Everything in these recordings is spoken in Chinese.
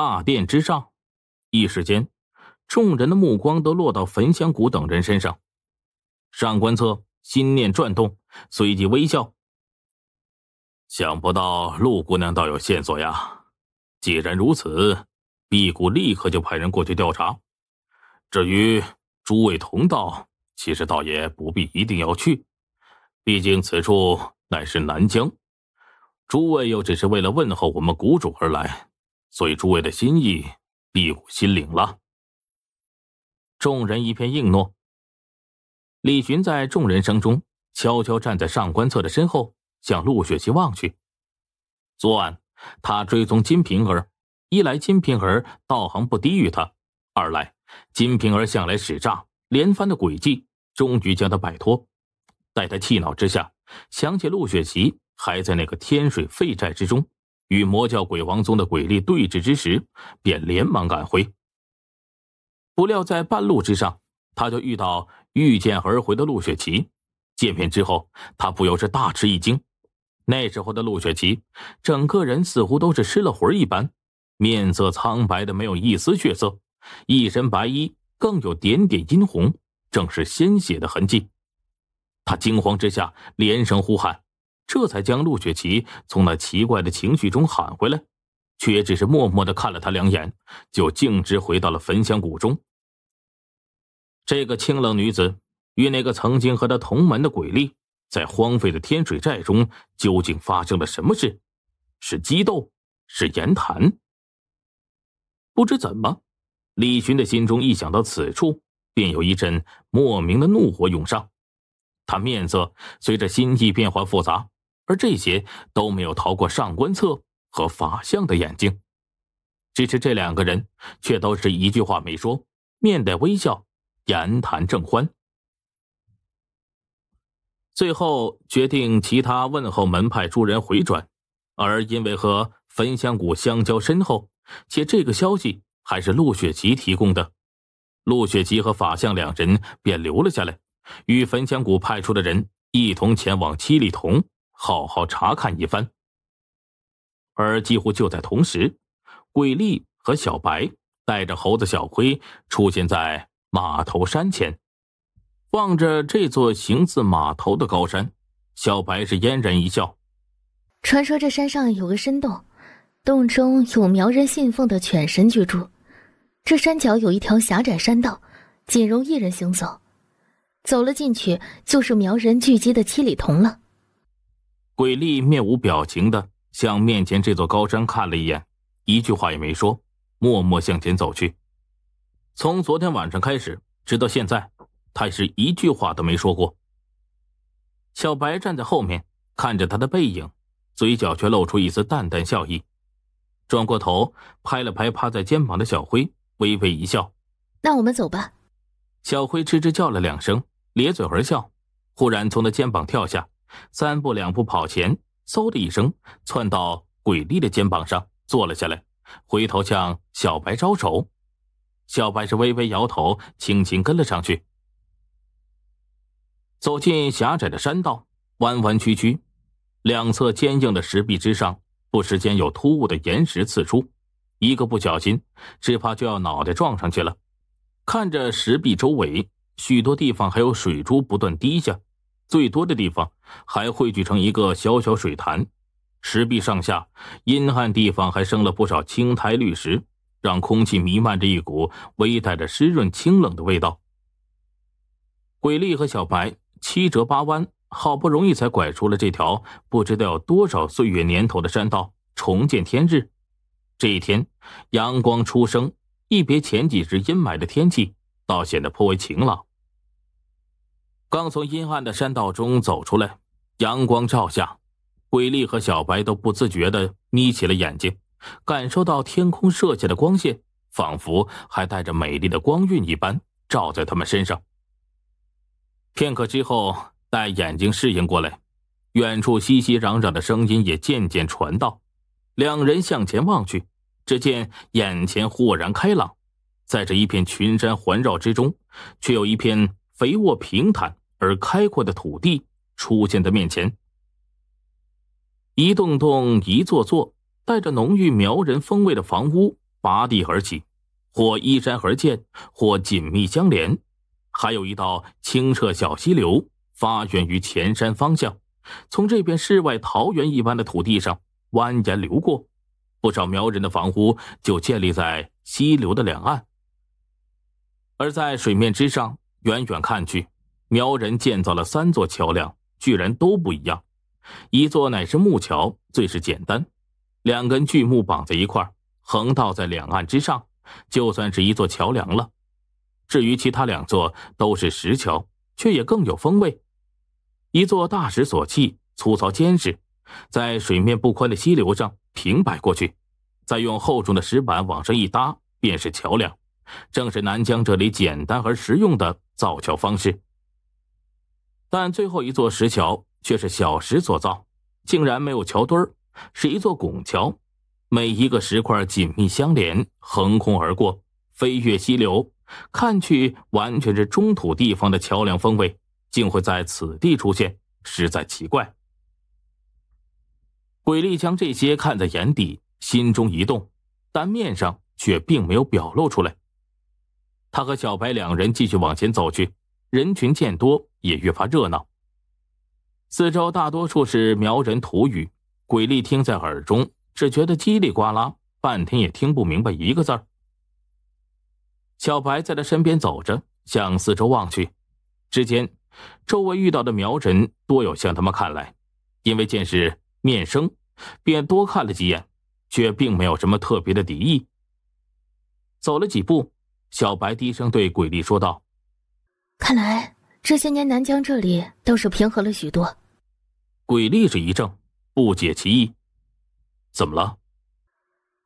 大殿之上，一时间，众人的目光都落到焚香谷等人身上。上官策心念转动，随即微笑：“想不到陆姑娘倒有线索呀！既然如此，辟谷立刻就派人过去调查。至于诸位同道，其实倒也不必一定要去，毕竟此处乃是南疆，诸位又只是为了问候我们谷主而来。”所以，诸位的心意，辟谷心领了。众人一片应诺。李寻在众人声中，悄悄站在上官策的身后，向陆雪琪望去。昨晚他追踪金瓶儿，一来金瓶儿道行不低于他，二来金瓶儿向来使诈，连番的诡计，终于将他摆脱。待他气恼之下，想起陆雪琪还在那个天水废寨之中。与魔教鬼王宗的鬼力对峙之时，便连忙赶回。不料在半路之上，他就遇到御剑而回的陆雪琪。见面之后，他不由是大吃一惊。那时候的陆雪琪，整个人似乎都是失了魂一般，面色苍白的没有一丝血色，一身白衣更有点点殷红，正是鲜血的痕迹。他惊慌之下，连声呼喊。这才将陆雪琪从那奇怪的情绪中喊回来，却也只是默默的看了他两眼，就径直回到了焚香谷中。这个清冷女子与那个曾经和她同门的鬼丽，在荒废的天水寨中究竟发生了什么事？是激斗，是言谈？不知怎么，李寻的心中一想到此处，便有一阵莫名的怒火涌上，他面色随着心意变化复杂。而这些都没有逃过上官策和法相的眼睛，只是这两个人却都是一句话没说，面带微笑，言谈正欢。最后决定其他问候门派诸人回转，而因为和焚香谷相交深厚，且这个消息还是陆雪琪提供的，陆雪琪和法相两人便留了下来，与焚香谷派出的人一同前往七里桐。好好查看一番。而几乎就在同时，鬼厉和小白带着猴子小辉出现在码头山前，望着这座形似码头的高山，小白是嫣然一笑。传说这山上有个深洞，洞中有苗人信奉的犬神居住。这山脚有一条狭窄山道，仅容一人行走。走了进去，就是苗人聚集的七里峒了。鬼厉面无表情的向面前这座高山看了一眼，一句话也没说，默默向前走去。从昨天晚上开始，直到现在，他是一句话都没说过。小白站在后面看着他的背影，嘴角却露出一丝淡淡笑意，转过头拍了拍趴在肩膀的小灰，微微一笑：“那我们走吧。”小灰吱吱叫了两声，咧嘴而笑，忽然从他肩膀跳下。三步两步跑前，嗖的一声窜到鬼丽的肩膀上坐了下来，回头向小白招手。小白是微微摇头，轻轻跟了上去。走进狭窄的山道，弯弯曲曲，两侧坚硬的石壁之上，不时间有突兀的岩石刺出，一个不小心，只怕就要脑袋撞上去了。看着石壁周围，许多地方还有水珠不断滴下，最多的地方。还汇聚成一个小小水潭，石壁上下阴暗地方还生了不少青苔绿石，让空气弥漫着一股微带着湿润清冷的味道。鬼力和小白七折八弯，好不容易才拐出了这条不知道有多少岁月年头的山道，重见天日。这一天，阳光初升，一别前几日阴霾的天气，倒显得颇为晴朗。刚从阴暗的山道中走出来，阳光照下，鬼丽和小白都不自觉的眯起了眼睛，感受到天空射下的光线，仿佛还带着美丽的光晕一般照在他们身上。片刻之后，待眼睛适应过来，远处熙熙攘攘的声音也渐渐传到，两人向前望去，只见眼前豁然开朗，在这一片群山环绕之中，却有一片。肥沃、平坦而开阔的土地出现在面前，一栋栋、一座座带着浓郁苗人风味的房屋拔地而起，或依山而建，或紧密相连。还有一道清澈小溪流发源于前山方向，从这片世外桃源一般的土地上蜿蜒流过，不少苗人的房屋就建立在溪流的两岸。而在水面之上。远远看去，苗人建造了三座桥梁，居然都不一样。一座乃是木桥，最是简单，两根巨木绑在一块，横倒在两岸之上，就算是一座桥梁了。至于其他两座都是石桥，却也更有风味。一座大石所砌，粗糙坚实，在水面不宽的溪流上平摆过去，再用厚重的石板往上一搭，便是桥梁。正是南疆这里简单而实用的。造桥方式，但最后一座石桥却是小石所造，竟然没有桥墩儿，是一座拱桥，每一个石块紧密相连，横空而过，飞越溪流，看去完全是中土地方的桥梁风味，竟会在此地出现，实在奇怪。鬼力将这些看在眼底，心中一动，但面上却并没有表露出来。他和小白两人继续往前走去，人群渐多，也越发热闹。四周大多数是苗人土语，鬼力听在耳中，只觉得叽里呱啦，半天也听不明白一个字儿。小白在他身边走着，向四周望去，只见周围遇到的苗人多有向他们看来，因为见识面生，便多看了几眼，却并没有什么特别的敌意。走了几步。小白低声对鬼厉说道：“看来这些年南疆这里倒是平和了许多。”鬼厉是一怔，不解其意：“怎么了？”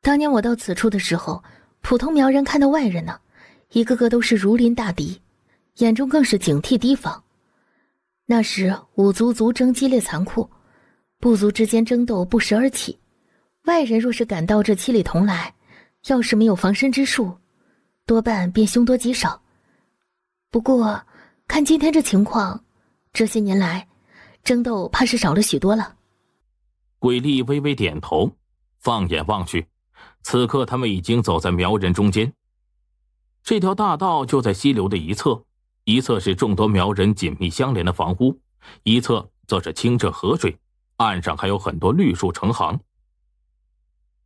当年我到此处的时候，普通苗人看到外人呢，一个个都是如临大敌，眼中更是警惕提防。那时五族族争激烈残酷，部族之间争斗不时而起，外人若是敢到这七里同来，要是没有防身之术……多半便凶多吉少。不过，看今天这情况，这些年来，争斗怕是少了许多了。鬼厉微微点头，放眼望去，此刻他们已经走在苗人中间。这条大道就在溪流的一侧，一侧是众多苗人紧密相连的房屋，一侧则是清澈河水，岸上还有很多绿树成行。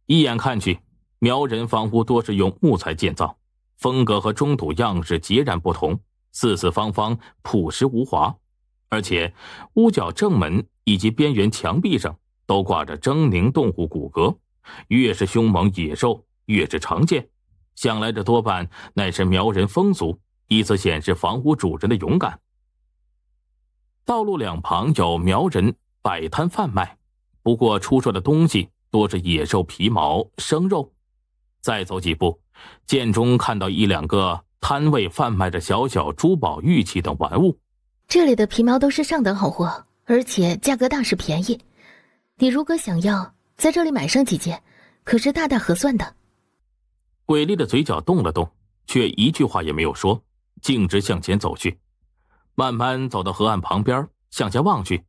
一眼看去，苗人房屋多是用木材建造。风格和中土样式截然不同，四四方方，朴实无华，而且屋角正门以及边缘墙壁上都挂着狰狞动物骨骼，越是凶猛野兽越是常见，想来这多半乃是苗人风俗，以此显示房屋主人的勇敢。道路两旁有苗人摆摊贩卖，不过出售的东西多是野兽皮毛、生肉。再走几步，见中看到一两个摊位，贩卖着小小珠宝、玉器等玩物。这里的皮毛都是上等好货，而且价格大是便宜。你如果想要在这里买上几件，可是大大合算的。鬼厉的嘴角动了动，却一句话也没有说，径直向前走去。慢慢走到河岸旁边，向下望去，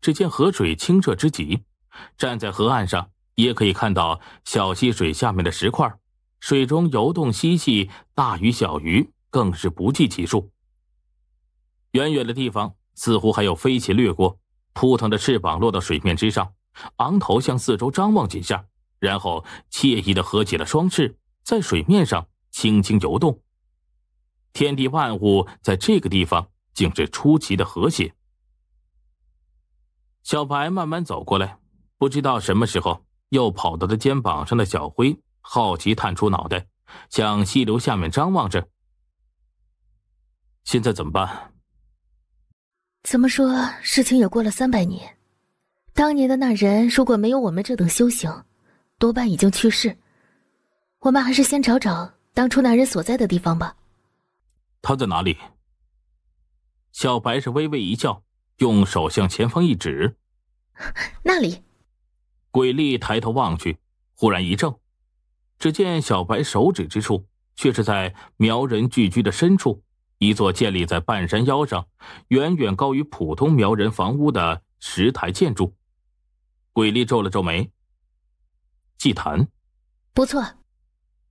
只见河水清澈之极。站在河岸上。也可以看到小溪水下面的石块，水中游动嬉戏大鱼小鱼更是不计其数。远远的地方似乎还有飞禽掠过，扑腾着翅膀落到水面之上，昂头向四周张望几下，然后惬意的合起了双翅，在水面上轻轻游动。天地万物在这个地方竟是出奇的和谐。小白慢慢走过来，不知道什么时候。又跑到他肩膀上的小灰好奇探出脑袋，向溪流下面张望着。现在怎么办？怎么说？事情也过了三百年，当年的那人如果没有我们这等修行，多半已经去世。我们还是先找找当初那人所在的地方吧。他在哪里？小白是微微一笑，用手向前方一指，那里。鬼力抬头望去，忽然一怔，只见小白手指之处，却是在苗人聚居的深处，一座建立在半山腰上、远远高于普通苗人房屋的石台建筑。鬼力皱了皱眉。祭坛，不错。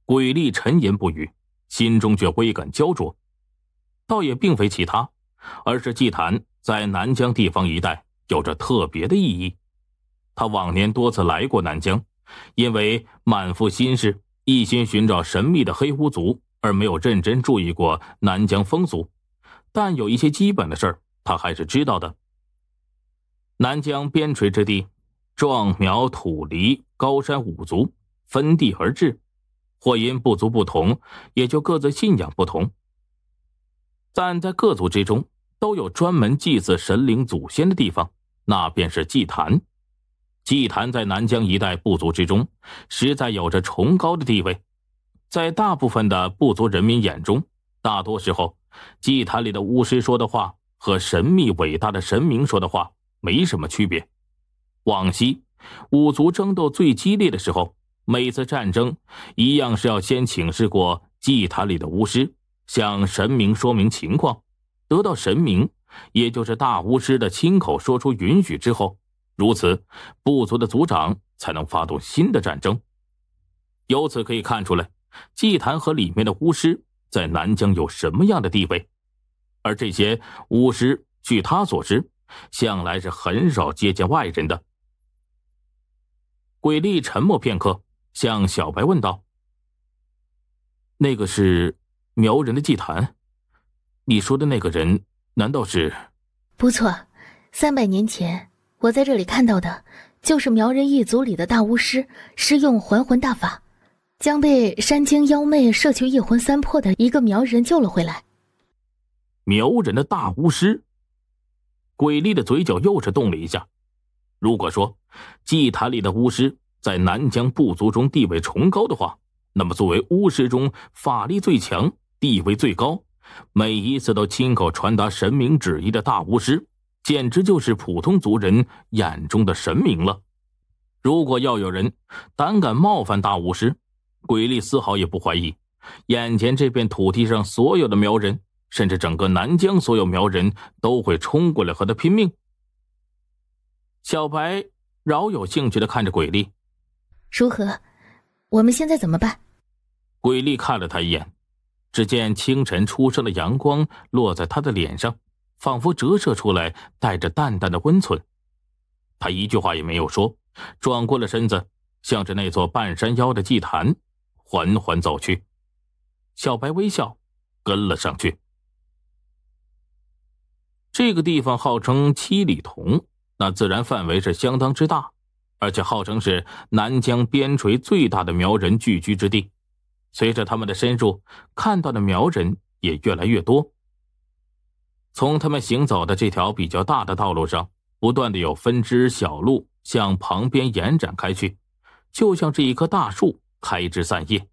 鬼力沉吟不语，心中却微感焦灼，倒也并非其他，而是祭坛在南疆地方一带有着特别的意义。他往年多次来过南疆，因为满腹心事，一心寻找神秘的黑狐族，而没有认真注意过南疆风俗。但有一些基本的事儿，他还是知道的。南疆边陲之地，壮苗土黎高山五族分地而治，或因部族不同，也就各自信仰不同。但在各族之中，都有专门祭祀神灵祖先的地方，那便是祭坛。祭坛在南疆一带部族之中，实在有着崇高的地位。在大部分的部族人民眼中，大多时候，祭坛里的巫师说的话和神秘伟大的神明说的话没什么区别。往昔，五族争斗最激烈的时候，每次战争，一样是要先请示过祭坛里的巫师，向神明说明情况，得到神明，也就是大巫师的亲口说出允许之后。如此，部族的族长才能发动新的战争。由此可以看出来，祭坛和里面的巫师在南疆有什么样的地位。而这些巫师，据他所知，向来是很少接近外人的。鬼厉沉默片刻，向小白问道：“那个是苗人的祭坛？你说的那个人，难道是？”“不错，三百年前。”我在这里看到的，就是苗人一族里的大巫师，施用还魂大法，将被山精妖魅摄去一魂三魄的一个苗人救了回来。苗人的大巫师，鬼厉的嘴角又是动了一下。如果说祭坛里的巫师在南疆部族中地位崇高的话，那么作为巫师中法力最强、地位最高、每一次都亲口传达神明旨意的大巫师。简直就是普通族人眼中的神明了。如果要有人胆敢冒犯大巫师，鬼力丝毫也不怀疑，眼前这片土地上所有的苗人，甚至整个南疆所有苗人都会冲过来和他拼命。小白饶有兴趣的看着鬼力，如何？我们现在怎么办？鬼力看了他一眼，只见清晨初升的阳光落在他的脸上。仿佛折射出来，带着淡淡的温存。他一句话也没有说，转过了身子，向着那座半山腰的祭坛缓缓走去。小白微笑，跟了上去。这个地方号称七里峒，那自然范围是相当之大，而且号称是南疆边陲最大的苗人聚居之地。随着他们的深入，看到的苗人也越来越多。从他们行走的这条比较大的道路上，不断的有分支小路向旁边延展开去，就像是一棵大树开枝散叶。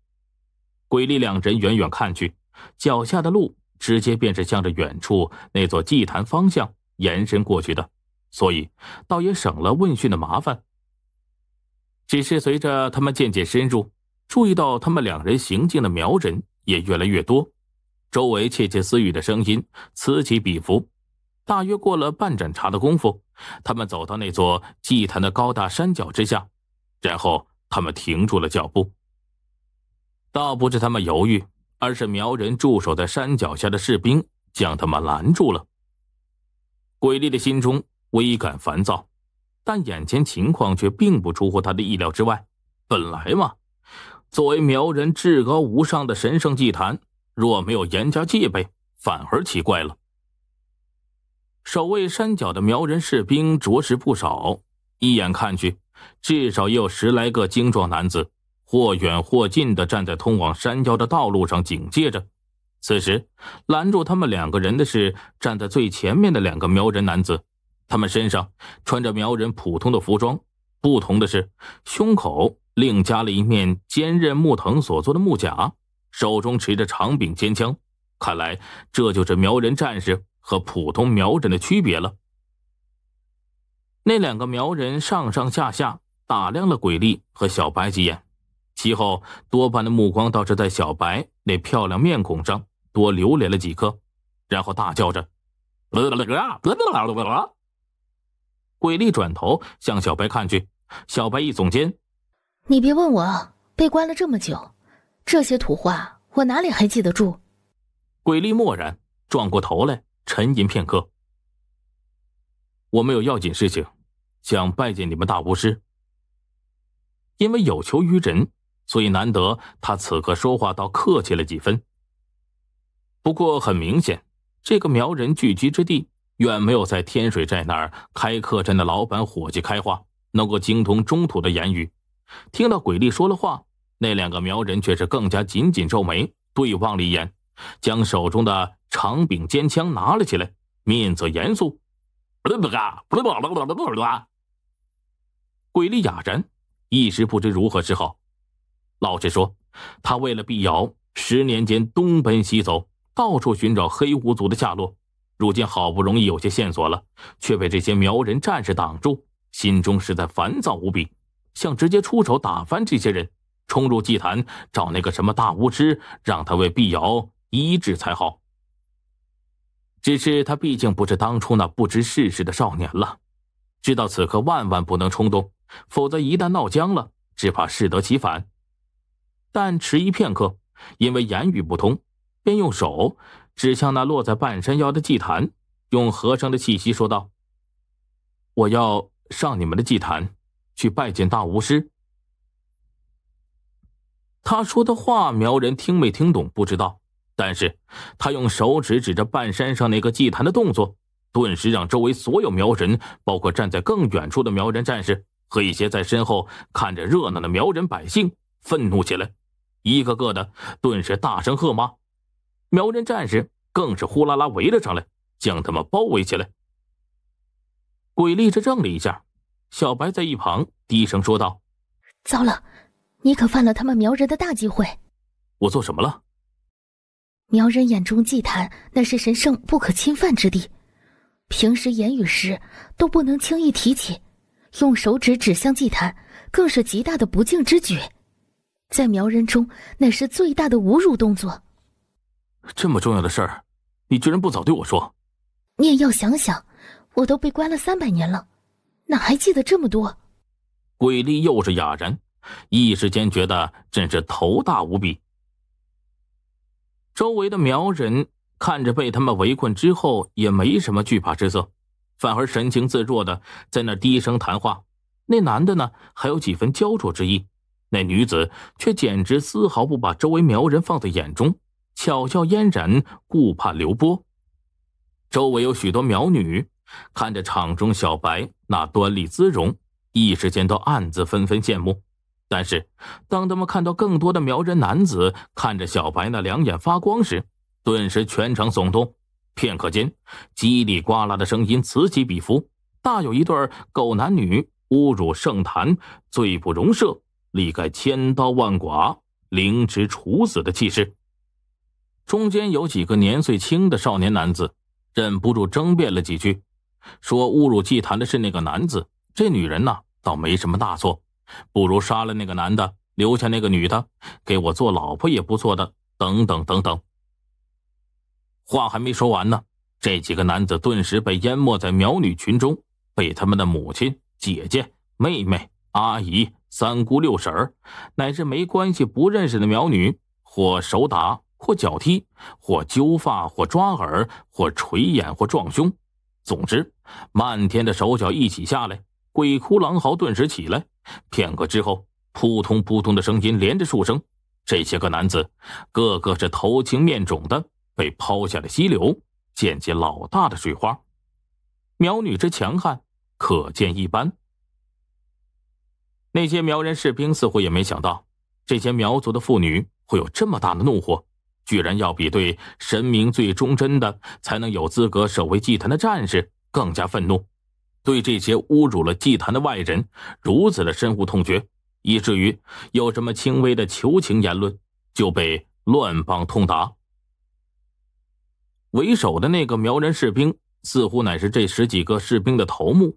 鬼力两人远远看去，脚下的路直接便是向着远处那座祭坛方向延伸过去的，所以倒也省了问讯的麻烦。只是随着他们渐渐深入，注意到他们两人行进的苗人也越来越多。周围窃窃私语的声音此起彼伏，大约过了半盏茶的功夫，他们走到那座祭坛的高大山脚之下，然后他们停住了脚步。倒不是他们犹豫，而是苗人驻守在山脚下的士兵将他们拦住了。鬼厉的心中微感烦躁，但眼前情况却并不出乎他的意料之外。本来嘛，作为苗人至高无上的神圣祭坛。若没有严加戒备，反而奇怪了。守卫山脚的苗人士兵着实不少，一眼看去，至少也有十来个精壮男子，或远或近的站在通往山腰的道路上警戒着。此时，拦住他们两个人的是站在最前面的两个苗人男子，他们身上穿着苗人普通的服装，不同的是胸口另加了一面坚韧木藤所做的木甲。手中持着长柄尖枪，看来这就是苗人战士和普通苗人的区别了。那两个苗人上上下下打量了鬼力和小白几眼，其后多半的目光倒是在小白那漂亮面孔上多留连了几颗，然后大叫着：“鬼力转头向小白看去，小白一耸肩，你别问我被关了这么久。”这些土话，我哪里还记得住？鬼力默然，转过头来，沉吟片刻。我们有要紧事情，想拜见你们大巫师。因为有求于人，所以难得他此刻说话倒客气了几分。不过很明显，这个苗人聚集之地，远没有在天水寨那儿开客栈的老板伙计开化，能够精通中土的言语。听到鬼力说了话。那两个苗人却是更加紧紧皱眉，对望了一眼，将手中的长柄尖枪拿了起来，面色严肃。鬼力哑然，一时不知如何是好。老实说，他为了辟谣，十年间东奔西走，到处寻找黑狐族的下落。如今好不容易有些线索了，却被这些苗人战士挡住，心中实在烦躁无比，想直接出手打翻这些人。冲入祭坛找那个什么大巫师，让他为碧瑶医治才好。只是他毕竟不是当初那不知世事的少年了，知道此刻万万不能冲动，否则一旦闹僵了，只怕适得其反。但迟疑片刻，因为言语不通，便用手指向那落在半山腰的祭坛，用和声的气息说道：“我要上你们的祭坛，去拜见大巫师。”他说的话，苗人听没听懂不知道，但是，他用手指指着半山上那个祭坛的动作，顿时让周围所有苗人，包括站在更远处的苗人战士和一些在身后看着热闹的苗人百姓，愤怒起来，一个个的顿时大声喝骂，苗人战士更是呼啦啦围了上来，将他们包围起来。鬼立着怔了一下，小白在一旁低声说道：“糟了。”你可犯了他们苗人的大忌讳！我做什么了？苗人眼中祭坛乃是神圣不可侵犯之地，平时言语时都不能轻易提起，用手指指向祭坛更是极大的不敬之举，在苗人中乃是最大的侮辱动作。这么重要的事儿，你居然不早对我说！你也要想想，我都被关了三百年了，哪还记得这么多？鬼力又是哑然。一时间觉得真是头大无比。周围的苗人看着被他们围困之后，也没什么惧怕之色，反而神情自若的在那低声谈话。那男的呢，还有几分焦灼之意；那女子却简直丝毫不把周围苗人放在眼中，巧笑嫣然，顾盼流波。周围有许多苗女，看着场中小白那端丽姿容，一时间都暗自纷纷羡慕。但是，当他们看到更多的苗人男子看着小白那两眼发光时，顿时全场耸动。片刻间，叽里呱啦的声音此起彼伏，大有一对狗男女侮辱圣坛，罪不容赦，立该千刀万剐、凌迟处死的气势。中间有几个年岁轻的少年男子，忍不住争辩了几句，说侮辱祭坛的是那个男子，这女人呐，倒没什么大错。不如杀了那个男的，留下那个女的，给我做老婆也不错的。等等等等。话还没说完呢，这几个男子顿时被淹没在苗女群中，被他们的母亲、姐姐、妹妹、阿姨、三姑六婶儿，乃至没关系、不认识的苗女，或手打，或脚踢，或揪发，或抓耳，或捶眼，或撞胸，总之，漫天的手脚一起下来。鬼哭狼嚎顿时起来，片刻之后，扑通扑通的声音连着数声。这些个男子，个个是头青面肿的，被抛下了溪流，溅起老大的水花。苗女之强悍，可见一斑。那些苗人士兵似乎也没想到，这些苗族的妇女会有这么大的怒火，居然要比对神明最忠贞的，才能有资格守卫祭坛的战士更加愤怒。对这些侮辱了祭坛的外人，如此的深恶痛绝，以至于有什么轻微的求情言论，就被乱棒痛打。为首的那个苗人士兵，似乎乃是这十几个士兵的头目。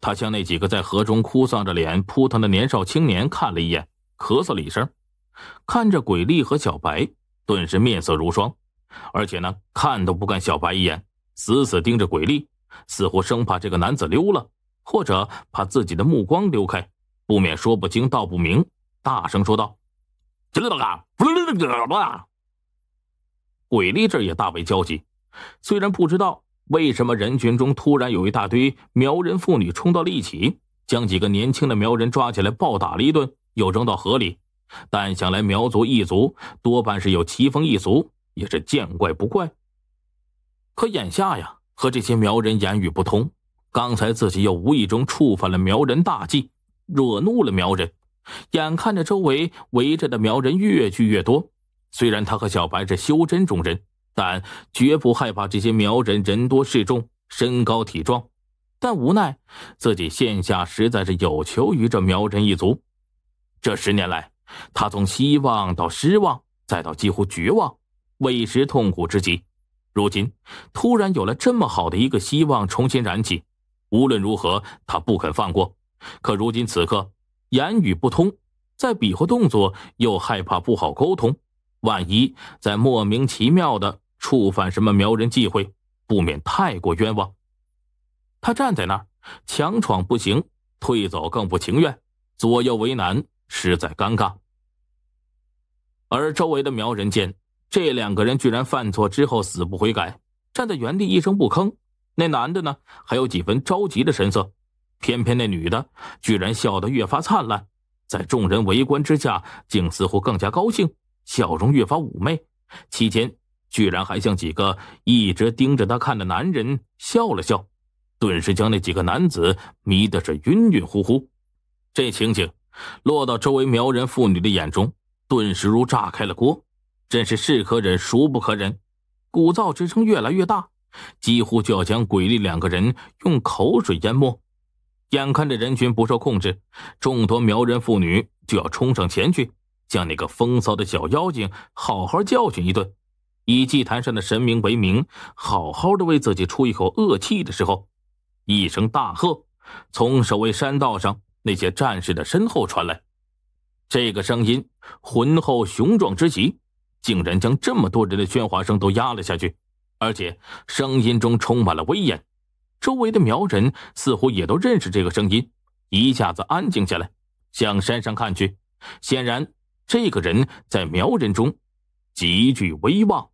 他向那几个在河中哭丧着脸扑腾的年少青年看了一眼，咳嗽了一声，看着鬼力和小白，顿时面色如霜，而且呢，看都不看小白一眼，死死盯着鬼力。似乎生怕这个男子溜了，或者把自己的目光溜开，不免说不清道不明，大声说道：“滚到啊！滚到个什鬼力这也大为焦急，虽然不知道为什么人群中突然有一大堆苗人妇女冲到了一起，将几个年轻的苗人抓起来暴打了一顿，又扔到河里，但想来苗族一族多半是有奇风异俗，也是见怪不怪。可眼下呀。和这些苗人言语不通，刚才自己又无意中触犯了苗人大忌，惹怒了苗人。眼看着周围围着的苗人越聚越多，虽然他和小白是修真中人，但绝不害怕这些苗人人多势众、身高体壮。但无奈自己现下实在是有求于这苗人一族。这十年来，他从希望到失望，再到几乎绝望，为时痛苦之极。如今，突然有了这么好的一个希望重新燃起，无论如何他不肯放过。可如今此刻，言语不通，在比划动作又害怕不好沟通，万一再莫名其妙的触犯什么苗人忌讳，不免太过冤枉。他站在那儿，强闯不行，退走更不情愿，左右为难，实在尴尬。而周围的苗人见这两个人居然犯错之后死不悔改，站在原地一声不吭。那男的呢，还有几分着急的神色，偏偏那女的居然笑得越发灿烂，在众人围观之下，竟似乎更加高兴，笑容越发妩媚。期间，居然还向几个一直盯着他看的男人笑了笑，顿时将那几个男子迷的是晕晕乎乎。这情景，落到周围苗人妇女的眼中，顿时如炸开了锅。真是是可忍孰不可忍，鼓噪之声越来越大，几乎就要将鬼力两个人用口水淹没。眼看着人群不受控制，众多苗人妇女就要冲上前去，将那个风骚的小妖精好好教训一顿，以祭坛上的神明为名，好好的为自己出一口恶气的时候，一声大喝从守卫山道上那些战士的身后传来，这个声音浑厚雄壮之极。竟然将这么多人的喧哗声都压了下去，而且声音中充满了威严。周围的苗人似乎也都认识这个声音，一下子安静下来，向山上看去。显然，这个人在苗人中极具威望。